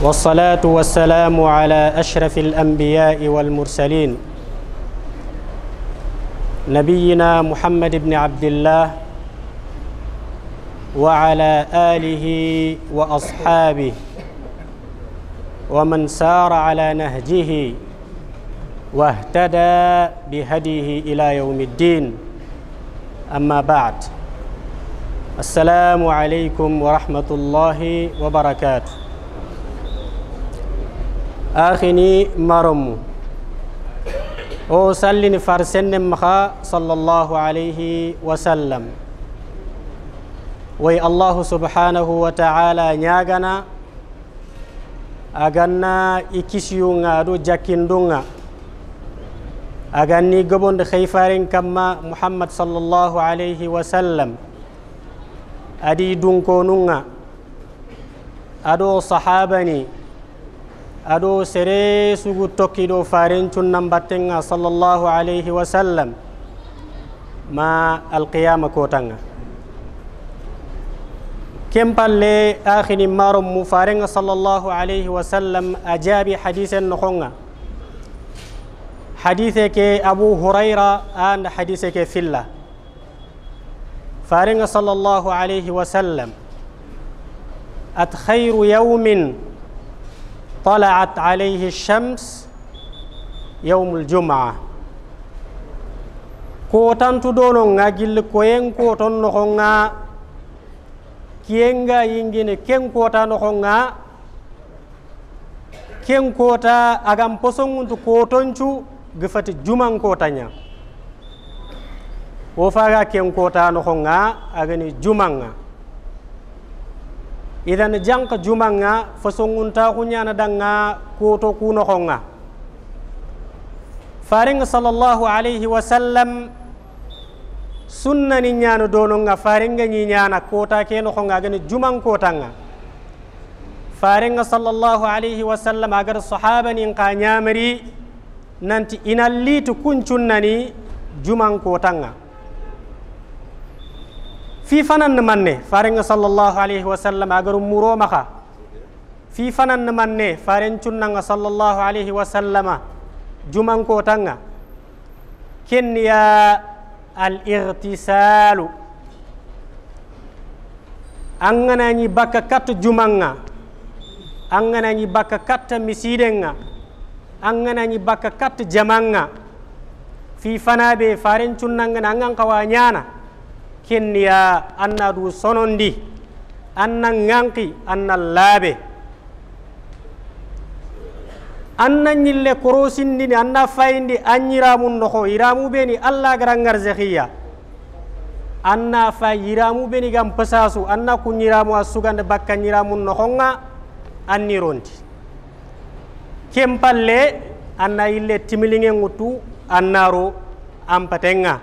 والصلاة والسلام على أشرف الأنبياء والمرسلين نبينا محمد بن عبد الله وعلى آله وأصحابه ومن سار على نهجه واهتدى بهديه إلى يوم الدين أما بعد السلام عليكم ورحمة الله وبركاته آخني مرم أو وصلي فرسن مخا صلى الله عليه وسلم وي الله سبحانه وتعالى نياغنا أغنى إكسيو نادو جاكين دونغا أغنى قبون خيفارين كما محمد صلى الله عليه وسلم أدي دونكونونا أدو صحابني aɗo sere sugu tokkiɗo faren cunnan battenga sallllahu alayhi wa sallam ma alqiyama kotanga kempalle ahini marom mu farenga sallllahu alayhi wa sallam a jaabi hadisen nohonga hadise ke abu hurayra and hadise ke filla farenga sallllahu alayhi wa sallam at khayru yawmin طلعت عليه الشمس يوم الجمعة كوتان تدونون أجل كوين كوتان نخونا كينغا ينجين كين كوتا نخونا كين كوتا أغام بسون كوتونشو غفت جمعان كوتانيا وفاقا كين كوتا نخونا أغني جمعان idan jank jumanga fo songunta ku ñanadanga kuto kunoxonga fariŋ salallahu alayhi wa sallam sunnani ñana donoga fariŋgeñi ñana kota ke noxonga agani juman kotanga fariŋa salallahu alayhi wa sallam agar sahabanin ka ñamari nanti ina liti kuncunnani juman kotanga fi fanan manne faren sallallahu alaihi wasallam agaru muro maka fi fanan manne faren cunnanga sallallahu alaihi wasallam juman ko tanga ya al irtisal angana ni baka kat jumanga angana ni baka kat misidenga angana ni baka kat jamanga fi fana be faren cunnanga nangan kawanyana kenniya anna du sonondi anna ŋanki anna laabe anna ñille korosindini anna fayindi an yiramu noxo yiramu beni allah gara ngarzexiya anna fa yiramu beni gan pasasu anna ku ñiramu a sugande bakka ñiramu noxonga anni ronti ken palle anna yille timilinge ŋuttu annaro anpatenga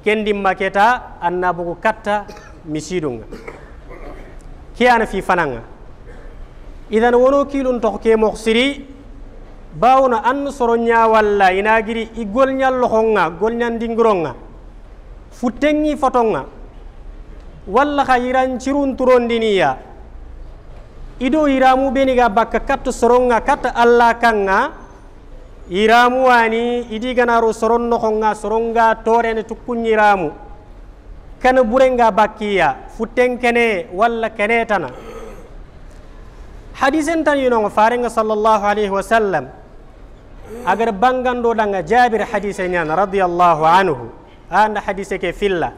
maketa keta annabugu katta misidunga ke ana fi fananga idan wono kilun to ke moxsiri bawuna an soro ñawalla ina giri i golñal loxonga nya dingronga. futengi fotonga walla cirun yiran diniya. ido iramu beniga bakka katto soronga katta alla kanga iramu wani idi gana ro soron no khonga soronga tore ne ramu kana burenga bakia futen kene walla kene tana hadisen tan yuno faringa sallallahu alaihi wasallam agar bangando danga jabir hadise nyana radhiyallahu anhu anda hadise ke filla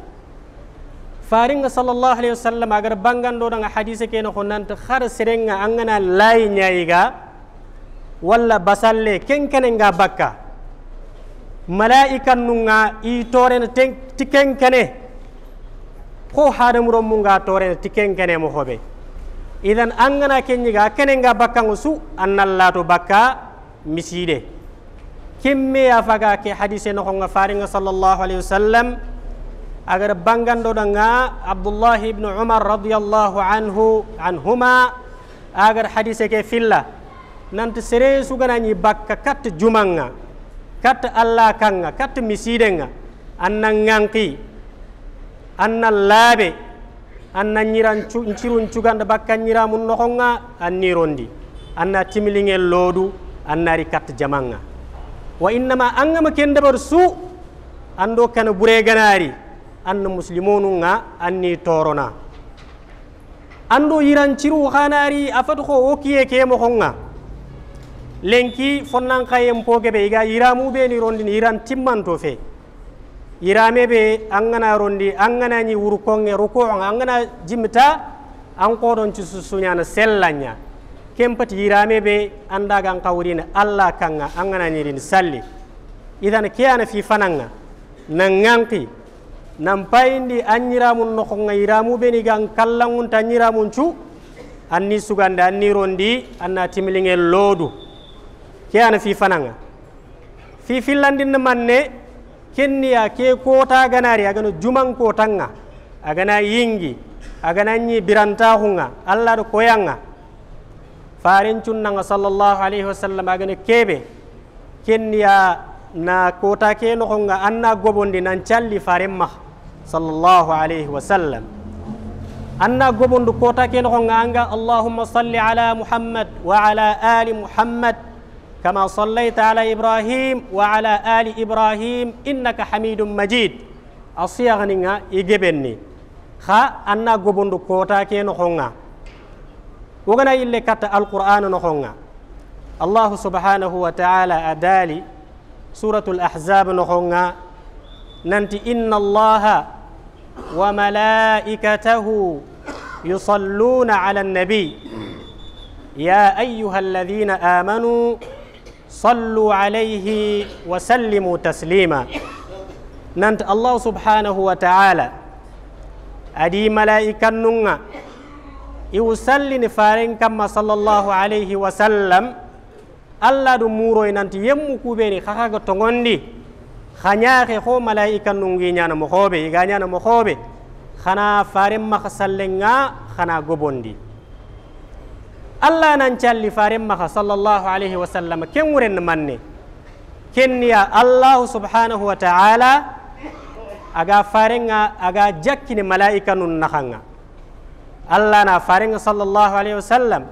faringa sallallahu alaihi wasallam agar bangando danga hadise ke no khonanta khar serenga angana lai nyaiga walla basalle ken nga bakka malaika nunga i toren ti kenkene ko hadamuro mu nga torene ti kenkene mo hobe idan angana gana kenñiga bakka nga bakkango bakka miside kimme ya ke hadise noxonga faringa sallallahu alaihi wasallam agar do nga Abdullah ibn umar radhiyallahu anhu anhuma agar hadise ke filla nanti sere sugananyi bakka kat jumanga kat allah kanga kat misidenga anna nganki anna labe anna nyiran ncirun ganda bakka nyiramu nokonga annirondi anna timilingel lodu annari kat jamanga wa ma angama bar su ando kan bure ganari anna muslimonu nga anni torona ando yiran ciru hanari afatu ko wokiye kemo khonga lenki fonnan kayen pokebe iga be ni rondini iram timmanto fe iramebe an gana rondi an gana ni wurukonge ni an gana jimta an kodon ci susunyana sellanya kempati iramebe anda gan kawrin alla kanga angana gana ni rin salli idan kiyana fi fananga nan nganki nan payindi an yiramun nokonga gang ni gan kallangun tan yiramun cu anni suganda anni rondi anna timilingel lodu keana fi fananga fi fillandinna manne kenniya ke kota ganari agano juman kotanga agana yingi agana ñi birantahunga allah ɗo koyanga farin cunnanga sallllahu alayhi wa sallam agana keɓe kenniya na kota ke noxonga an na gobondi nan calli faren max sallllahu alayhi wa sallam an na gobondu kota ke noxonga anga allahuma salli ala muhammad wa ala ali muhammad كما صليت على إبراهيم وعلى آل إبراهيم إنك حميد مجيد أصيغنينا إجبني خا أنا جبندو كوتا كي نخونا وغنا إلي كتا القرآن نخونا الله سبحانه وتعالى أدالي سورة الأحزاب نخونا ننتي إن الله وملائكته يصلون على النبي يا أيها الذين آمنوا صلوا عليه وسلموا تسليما ننت الله سبحانه وتعالى أدي ملائكة نونا يوسلني فارن كما صلى الله عليه وسلم الله دو مورو ننت يمو كوبيني خاكا تونغوندي خنياخي خو ملائكة نونغي نانا مخوبي إيغا نانا مخوبي خنا فارن مخسلنغا خنا غوبوندي الله ننشل فارمها صلى الله عليه وسلم كم ورن مني كنيا الله سبحانه وتعالى أجا فارنغا أجا جكين ملائكة ننخنغا الله نا فارنغا صلى الله عليه وسلم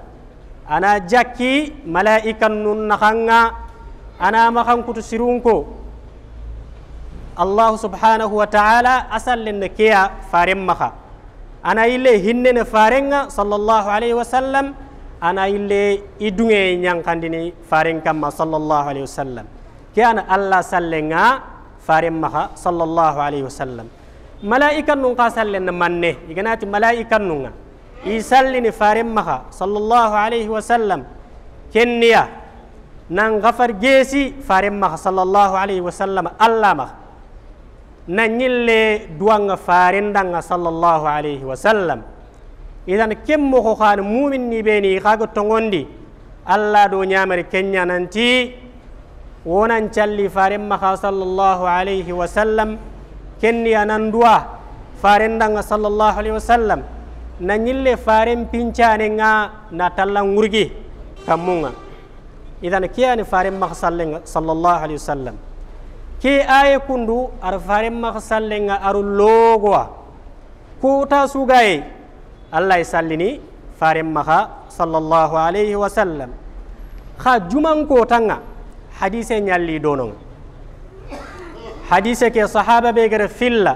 أنا جكي ملائكة ننخنغا أنا مخن كتو سيرونكو الله سبحانه وتعالى أسأل لنكيا فارمها أنا إلي هنن فارنغا صلى الله عليه وسلم ana ille i dunge ñankandini faren kamma sallallahu alaihi wasallam ke ana allah salle nga faren maha sallallahu alaihi wasallam malaika nun ka salle na manne iganati malaika nun nga i sallini faren maha sallallahu alaihi wasallam kenniya nan gafar gesi faren maha sallallahu alaihi wasallam allah maha na ñille duwanga farendanga sallallahu alaihi wasallam idan kemmo ko kan mumin ni be ni kago tongondi allah do nyamari kenya nanti wonan calli faren maka sallallahu alaihi wasallam kenni anan duwa faren danga sallallahu alaihi wasallam na ñille faren pincane nga na talla ngurgi kammunga idan kiyani faren maka sallenga sallallahu alaihi wasallam ke aye kundu ar faren maka sallenga aru logowa kuta sugaye الله يسلني مها صلى الله عليه وسلم خا جمان كو تانا حديث نيالي دونون حديث كي صحابة بيغر فيلا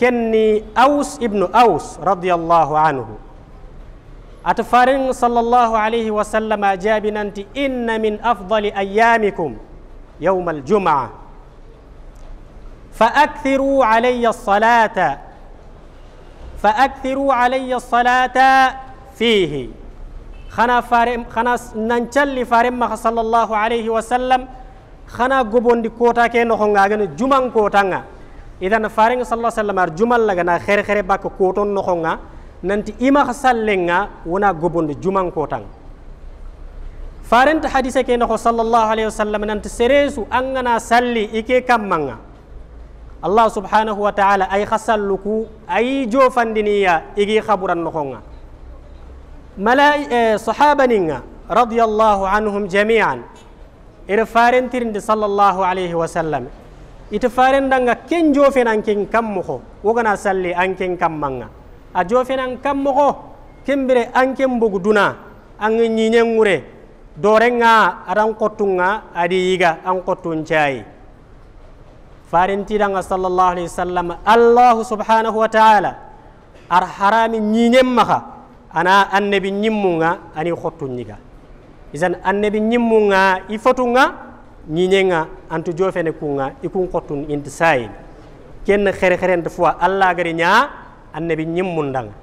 كني أوس ابن أوس رضي الله عنه أتفارن صلى الله عليه وسلم أجابنا أنت إن من أفضل أيامكم يوم الجمعة فأكثروا علي الصلاة فأكثروا علي الصلاة فيه خنا فارم خنا ننشل فارم صلى الله عليه وسلم خنا قبون دي كوتا كي نخون غاغن جمان كوتا nga إذن فارم صلى الله عليه وسلم جمال لغنا خير خير باك كوتون نخون nga nanti ima خسلن ونا قبون دي جمان كوتا فارنت حديثة كي نخو صلى الله عليه وسلم ننت سريسو أنغنا سلي إكي كم nga allah subhanahu wa taala ay xa salluku ay jofandiniya igi xaburan noxonga mala sahabaninga radiallahu anhum jamian ere farentirinde sallllahu alayhi wa sallam ite farendanga ken jofenan ken kammoxo wogana salli an ken kammanga a jofenan kammoxo kembire an ken bogu duna an ñiñenŋure dorenga adan qottunga adi yiga an qottun cayi farintiɗanga sallllahu alayhi wa sallam allahu subhanahu wa taala ar harami ñiñen maxa ana annabi ñimmunga ani xottunñiga isan annabi ñimmunga i fotunga ñiñenga antu jofene kunga ikun xottun inti sayin kenn xere xerente fois allah gari ña annabi ñimmundanga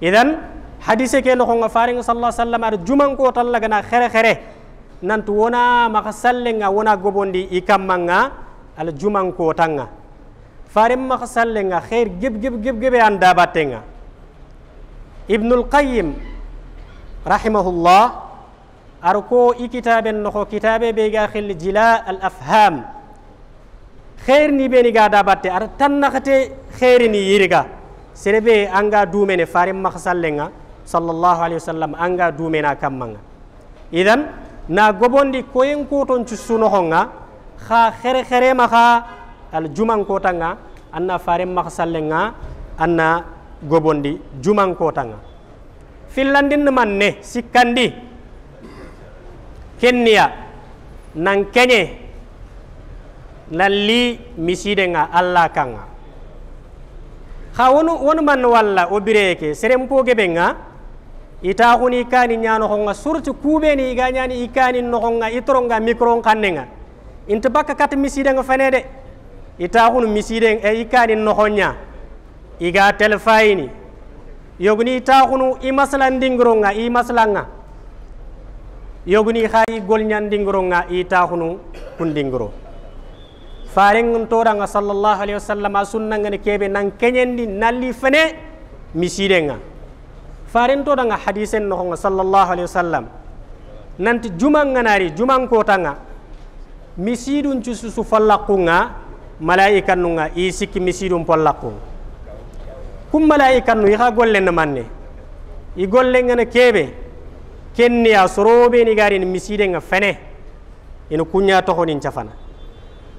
idan hadise ke noxonga faringa sallah sallam ar jumankootallagana xere xere nantu wona maxa sallenga wona gobondi i kammanga ala jumanko tanga farim ma sallenga khair gib gib gib gib anda batenga ibnul qayyim rahimahullah arko i kitaben noko kitabe be ga khil jila al afham khair ni be ni ga dabatte ar tan nakhate khair ni yiriga serebe anga dumene farim ma sallenga sallallahu alaihi wasallam anga dumena kamanga idan na gobondi koyen koton cusuno honga Kha khere khere ma kha al kota nga anna fare maxsalle nga anna gobondi kota nga Finlandin man ne sikandi Kenya, nan kenye Lali miside nga alla kanga Kha wonu wonu man walla o serempo ke nga ita huni kani ñanoxonga surtout surtu kubeni ñani ikani kani noxonga i toronga inta bakka kat misidengo fene de ita misi deng e eh, ikani nohonya iga telfaini yoguni ita hunu i maslan dingoronga i maslanga yoguni khayi golnyan dingoronga ita hunu kun dingoro farengum toranga sallallahu alaihi wasallam sunna ngani kebe nan kenyendi nalli fene misidenga faren toranga hadisen nohonga sallallahu alaihi wasallam nanti jumang nganari jumang kota nga misidun cususu fallakunga malaikan nunga isiki misidun fallakun kum malaikan nu iha gollen manne i gollen ngana kebe kenni ya sorobe ni gari ni miside nga fene ina kunya toho nin cafana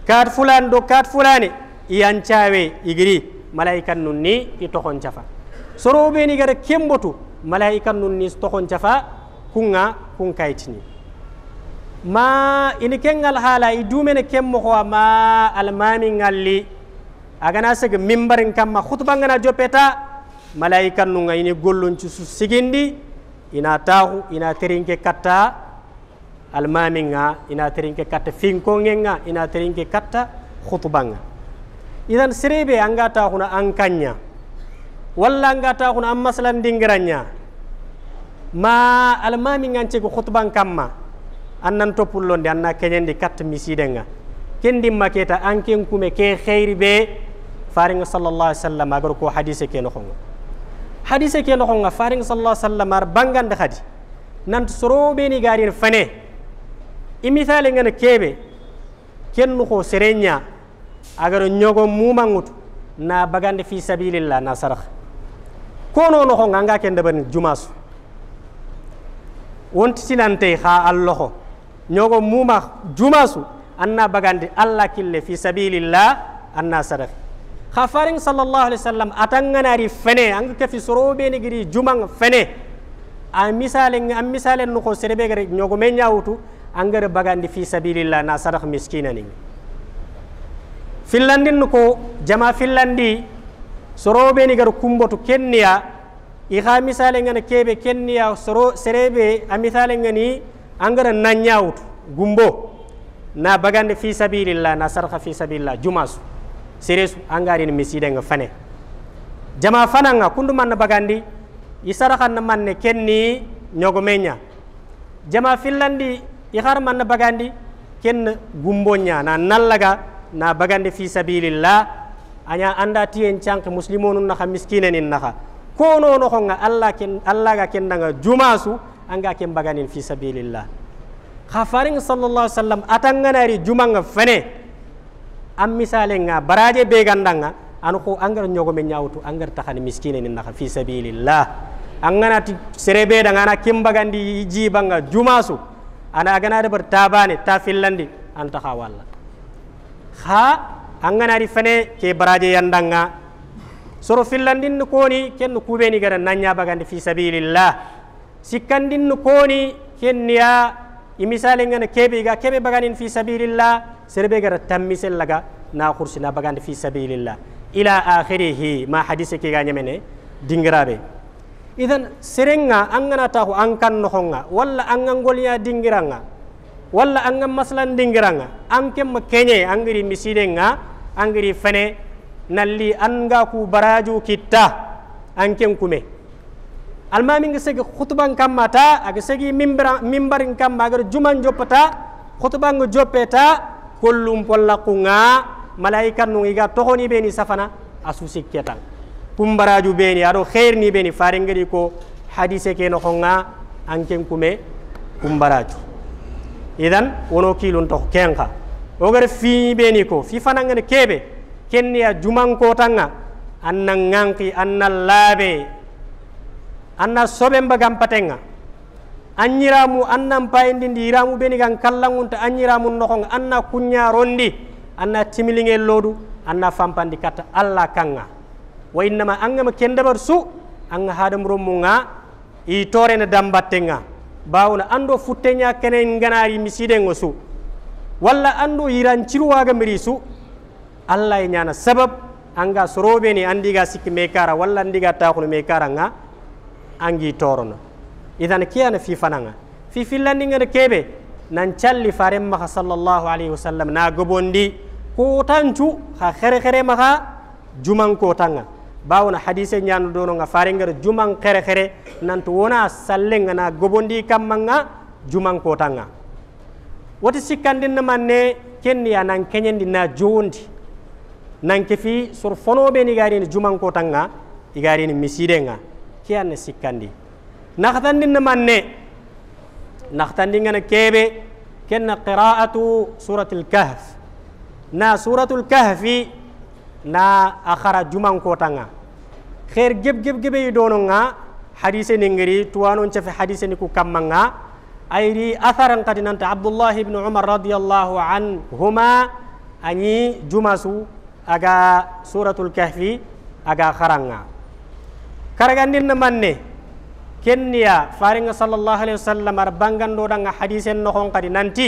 kat fulan do kat fulani iyan cawe igiri malaikan nun ni i tohon cafa sorobe ni gari kembotu malaikan nun ni tohon cafa kunga kun kaitini ma ini kengal hala idu dumene kemmo ho ma almami ngalli agana sege mimbarin kamma khutba ngana jopeta malaika nu ngayni ci su sigindi ina tahu ina terinke katta almami nga ina terinke katta finko nga ina terinke katta khutba nga idan serebe anga tahuna an kanya walla anga tahuna am maslan dingranya ma almami ngancego khutban ma annan pulon anna keñandi kat miside nga kendimma keta anken kume ke khairi be faringa sallallahu alaihi sallam agar ko hadise ke nohonga hadise ke faring faringa alaihi sallam ar bangande hadi be ni garin fane i misale ngana ken kennu serenya agar agara mu mangut na bagande fi sabilillah na saraha kono nohonga anga ke ndeɓan jumasu wontitinantey kha alloho ñogo muma jumasu anna bagandi allah kille fi sabilillah anna sadafi xa faring sallallahu alaihi wasallam atanganari fene anga kefi sorobeni giri jumang fene a misale an misale ko serebe gari ñogo me ñawutu angara bagandi fi sabilillah na sadak miskina Finlandin ko jama finlandi fillandi sorobeni gar kumbotu kenniya ixa misale ngana kebe kenniya soro serebe a misale ngani angara nanyaut gumbo na bagande fi sabilillah na sarka fi sabilillah jumasu seresu ni miside nga fane jama fananga kundu man bagandi isarakan na ne kenni ñogo jama finlandi ihar man bagandi ken gumbonya, na nallaga na bagande fi sabilillah anya anda tiyen chanke muslimonu naka miskine nin naka ko no no nga allah ken allah ga ken nga jumasu anga ken baganin fi sabilillah khafarin sallallahu alaihi wasallam atanganari jumanga fene am misale nga baraje be gandanga an ko angar nyogo men nyawtu angar takhani miskine ni nakha fi sabilillah angana ti serebe danga na kimbagandi jibanga jumasu ana agana da bar tabane ta fillandi an takha walla kha angana ri fene ke baraje yandanga soro fillandin ko ni ken kubeni gara nanya bagandi fi sabilillah Sikandin nukoni kenniya imisale ngana kebe ga kebe baganin fi sabilillah serbe gara tammisel laga na na bagan fi sabilillah ila akhirih ma hadise ke ga nyamene dingirabe idan serenga angana tahu angkan nohonga walla angan golya dingiranga walla angan maslan dingiranga angkem makenye angiri misidenga angiri fene nalli anga ku baraju kita angkem kume almami ngi segi khutban kamata ak segi mimbar mimbarin kamma agar juman jopata khutban jopeta kullum polakunga kunga malaika nu iga tohoni beni safana asusi ketan kumbaraju beni khair khairni beni farengeri ko hadise ke no khonga anken kume kumbaraju idan wono kilun to kenka ogar fi beni ko fi fanangane kebe kenya juman ko tanga annan annal labe anna soɓemba gam patenga anñiramu annan payindi ndi yiramu ɓeni gan kallangunta anñiramu nohonga anna rondi anna timilinge lodu anna fampandi katta allah kanga wa innama angama kendabar su anga haadam rommu nga i na dambatte nga bawna ando futteña kenen ganari misiɗengo su walla ando yiranciruwaga miri mirisu allah e nyana sabab anga soroɓeni andiga sikki me walla andiga tahuno me nga angi torono idan kiyana fi fananga fi fillandingede kebe nan challi faren maha sallallahu alaihi wasallam na gobondi kotancu ha khere xere maha juman kotanga na hadise ñanodonoga farengede juman khere nan to wona nga na gobondi kammanga juman kotanga woti sikkandinna manne ya nan keñendi na jondi nan ke be ni fonoɓeni igarini juman igari ni misidenga kiyanne sikkandi naxtandi na manne naxtandi ngana keɓe kenna qira'atu suratul kahf na suratul kahfi na a xara jumankotanga xeer geb geb gebe yi dononga hadise ni ngiri tuwanon cafe hadise ni ku kammanga ayri atharan kadi nanta abdullah ibnu umar radiallahu anhuma anyi jumasu aga suratul kahfi aga xaranga karagandirno manne kenniya faringa sallllahu alayhi wa sallam aɗa banganɗoɗanga hadise en nohon kadi nanti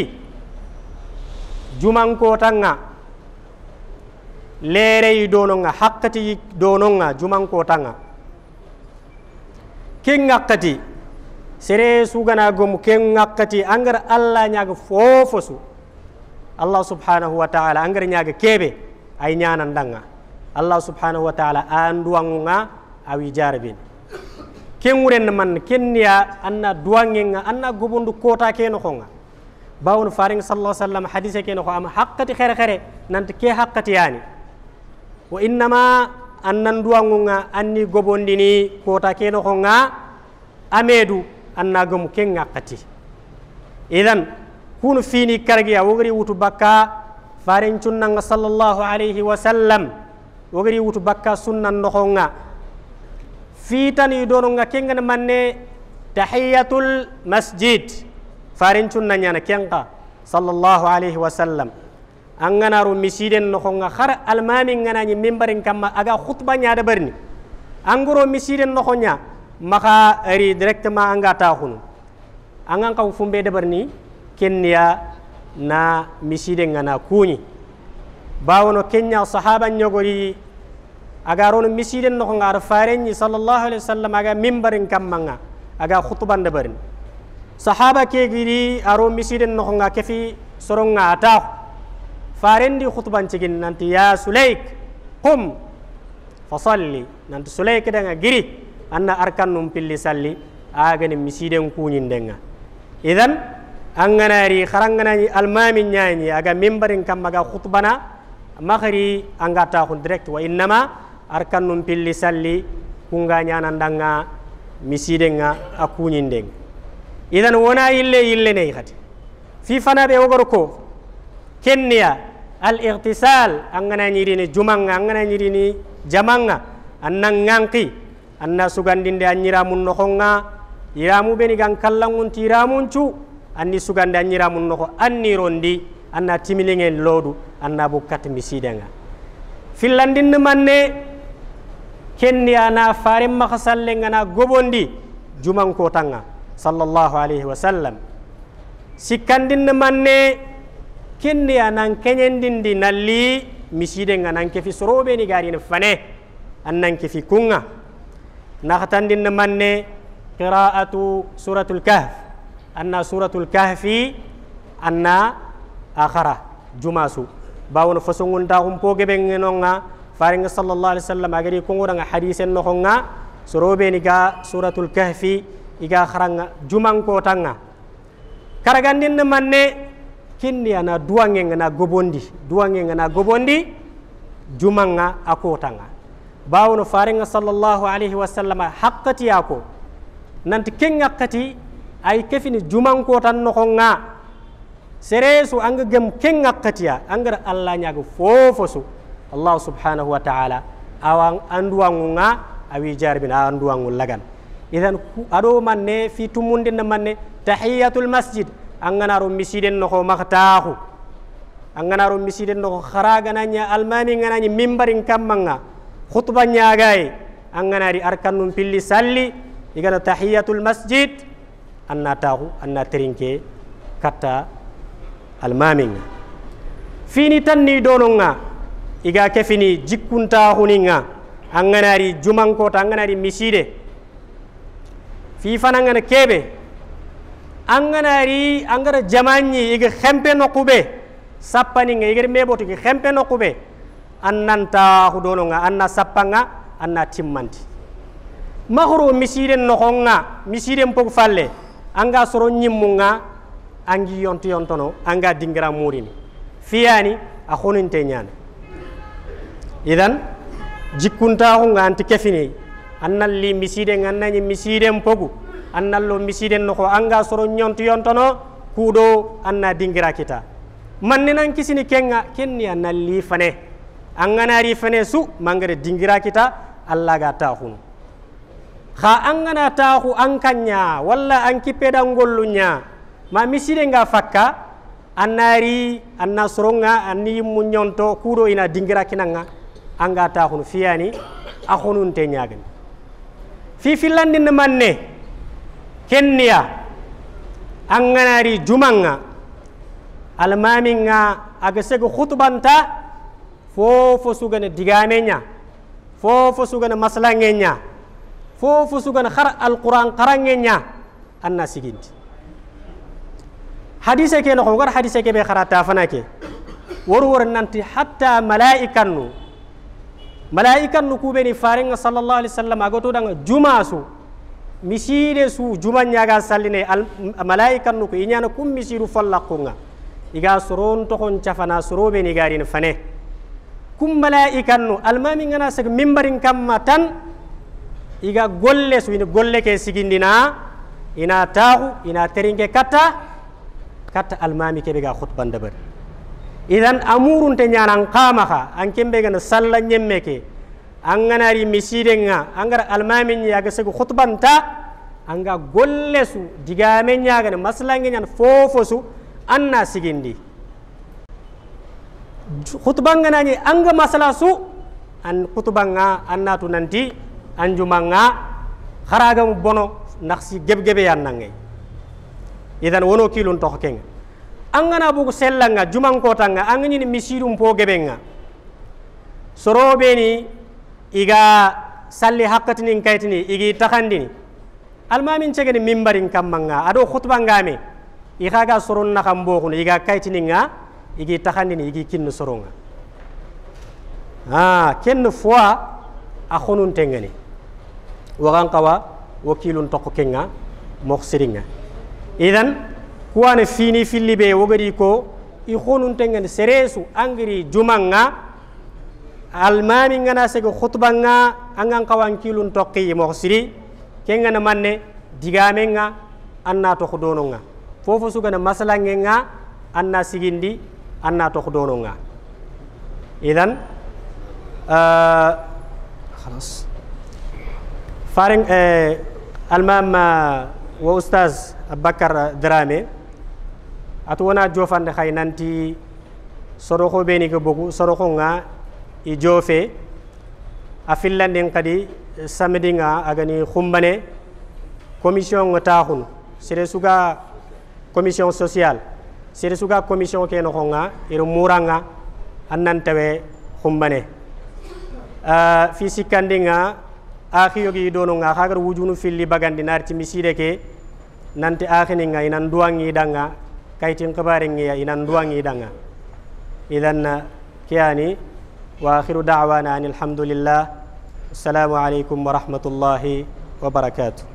jumankotanga leereyi dononga hakkati dononga jumankotanga ken gakkati sere suganagomu ken gakkati angara allah ñaga fofo su allah subhanahu wa taala angara ñaga kebe, ay ñanandanga allah subhanahu wa taala anduwangunga awi jarabin ken wuren man ya anna nga anna gubundu kota keno konga bawun faring sallallahu alaihi wasallam hadise keno ko am haqqati khere khere nanti ke haqqati yani wa innama annan nga anni gobondini kota keno konga amedu anna gum ken haqqati idan kunu fini kargiya wogri wutu bakka farin cunnanga sallallahu alaihi wasallam wogri wutu bakka sunnan nga fiitani donunga kengana manne tahiyatul masjid Nanya ñana kenqa sallallahu alayhi wa sallam an ganaru misiden noxonga har almami nganañi mimbarin kamma aga khutba da barni anguro misiden noxoña maka ri directement anga khun angan xaw fumbe debarni Kenya na misiden ngana kuñi bawono kenya sahaban nyogori agaron misiden no ngar ni sallallahu alaihi wasallam aga mimbarin kamanga aga khutban de barin sahaba ke giri aro misiden no nga kefi soronga ta di khutban cigin nanti ya sulaik qum fasalli nanti sulaik nga giri anna arkanum num pilli salli aga ni misiden kunyin denga idan anganari kharanganani almamin nyaani aga mimbarin kamaga khutbana makhari angata khun direct wa innama arkan num pilli salli kunga ñanandanga misidenga a kuñinden idan wona yille yilleneyi kadi fi fana ɓe wogor ko al irtisal an gana jumanga an gana jamanga annan ganki anna sugandinde an ñiramun noxonga yiramu ɓeni gan kallangunti yiramuncu anni sugande an ñiramun noxo anni rondi anna timilingen loodu anna bo misidenga fillandinni manne kenniya na farin makasallenga na gobondi jumankotanga sallallahu alaihi wasallam sikkandinne manne kenniya nan keñendindi nalli misidenga nan kefi soroɓeni garine fane an nan kefi kunga nakatandinne manne qira'atu suratul kahf anna suratul kahfi anna akhara jumasu bawono fosongunta humpogeɓengenonga faringa sallallahu alaihi wasallam agari kongoranga hadisen no honga surobe ni ga suratul kahfi iga kharanga juman ko tanga karagandin manne kinni ana duwange ngana gobondi duwange ngana gobondi jumanga tanga bawno faringa sallallahu alaihi wasallam haqqati yako nanti kengakati kati ay kefini juman ko tan no honga seresu anga gem kengakati ya angara allah nyago fofosu allahu subhanahu wa taala awan anduwangu nga awi jaribin a anduwangu lagan idan aɗo manne fi tummundinna manne tahiyatul masjid an ganaro misiden noho maktahu an ganaro misiden noho hara ganaña almami ganañi mimbarin kamma nga khutba ñagaye an ganari arkan num pilli salli igana tahiyatul masjid anna tahu anna terinke katta almami nga fini tan ni dononga iga kefini jikunta huninga anganari jumanko jumankota an FIFA miside fi fana ngana keɓe an ganari an iga hempe nokkuɓe sappaninga igari meɓoto iga hempe nokkuɓe an nanta huɗononga nga anna sappanga an anna timmandi misiden nohonga misiden pog falle anga soro nyimunga angi yonti yontono anga dingra murini fiyani a te ñane idan jikkuntaku nga anti kefini li miside ngannani misiden pogu lo misiden no ko anga soro nyonto yontono kudo anna dingira kita man ni nan kisini kenga kenni li fane anganari fane su mangare dingira kita alla ga tahun kha angana tahu ankanya walla anki peda ma miside nga fakka annari anna soronga anni munyonto kudo ina dingira kinanga anga ta hun fiyani akhunun te nyagan fi filandi ne manne anga nari jumanga almaminga aga sego khutbanta fofo sugana digamenya fofo sugana maslangenya fofo sugana khar alquran nya anna siginti hadise ke no ngar hadise ke be kharata fanake wor wor nanti hatta malaikanu malaika nukubeni farenga sallallahu alaihi wasallam agoto danga juma su miside su juma nyaga salline al malaika nuku inyana kum misiru fallaqunga iga soron tohon chafana sorobe ni garin fane kum malaika nu almami ngana sag mimbarin kamma tan iga golle su ini golle ke sigindina ina tahu ina teringe kata kata almami ke be ga khutban dabar idan amurun te nyaran kama ka an kembe gan salla ñemme ke an ganari misirenga an gar almamin ya ga segu khutban ta an ga gollesu su digame ñagana maslange nya fofosu su an na sigindi khutban ga an ga maslasu an khutban nga an tu nanti an juman bono naksi si gebgebe yan nangay idan wono kilun toxo angana gana bugu sellanga juman kotanga angini ñini misidum po geɓenga soroɓe ni iga salli hakkatinin kaitini igi taxandini almamin cegeni mimbarin kamanga aɗo hutbangame i xaga soron naxan boxuno iga kaytininga igi taxandini igi kinno soronga a kenn fois a xonuntengani waxan xawa wakilun toqo kenga siringa idan kuwane fini filli ɓe wogari ko i tengen seresu angiri jumanga almami ngana sege khutbanga angan kilun tokki mo siri kengana manne digamenga anna khodononga fofu su gana masalangenga anna sigindi anna to khodononga idan خلاص eh, eh, almam wa ustaz بكر Drame atu wana jofan de kai nanti soroko beni ga bogu soroko nga i jofe a fillandin kadi samedi nga agani khumbane commission nga taxun sere suga commission sociale sere suga commission ke no nga iro muranga annan tawe khumbane a fi sikkandi nga akhiyogi dono nga wujunu filli bagandi narti miside ke nanti akhini nga inan duangi danga kaytin kabarengiya inan duwangi danga idan eh, kiani wa akhiru da'wana anil hamdulillah assalamu alaikum warahmatullahi wabarakatuh